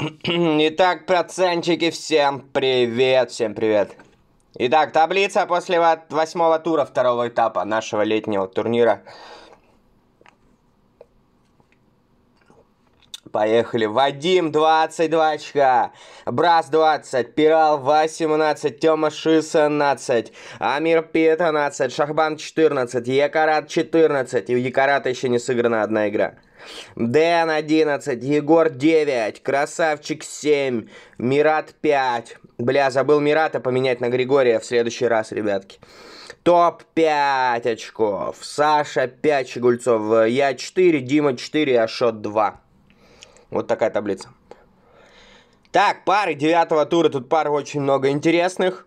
Итак, процентчики, всем привет, всем привет. Итак, таблица после восьмого тура второго этапа нашего летнего турнира. Поехали. Вадим 22 очка. Брас 20. Пирал 18. Тёма Ши Амир 15. Шахбан 14. Якарат 14. И у Якарата еще не сыграна одна игра. Дэн 11, Егор 9, Красавчик 7, Мират 5. Бля, забыл Мирата поменять на Григория в следующий раз, ребятки. Топ 5 очков. Саша 5, Щегульцов. Я 4, Дима 4, Ашот 2. Вот такая таблица. Так, пары девятого тура. Тут пар очень много интересных.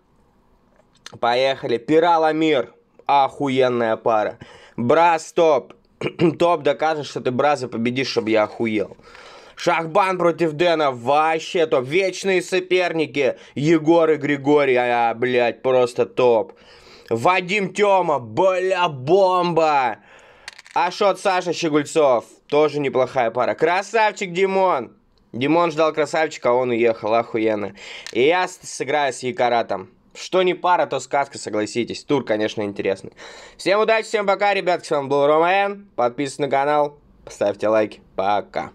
Поехали. Пираламир. Охуенная пара. браз топ. топ докажет, что ты браза победишь, чтобы я охуел. Шахбан против Дэна. Вообще топ. Вечные соперники. Егор и Григорий. А, блядь, просто топ. Вадим Тёма. Бля, бомба. Ашот Саша Щегульцов. Тоже неплохая пара. Красавчик, Димон! Димон ждал красавчика, а он уехал. Охуенно. И я сыграю с Якоратом Что не пара, то сказка, согласитесь. Тур, конечно, интересный. Всем удачи, всем пока, ребят С вами был Рома Н. Подписывайтесь на канал, поставьте лайки. Пока.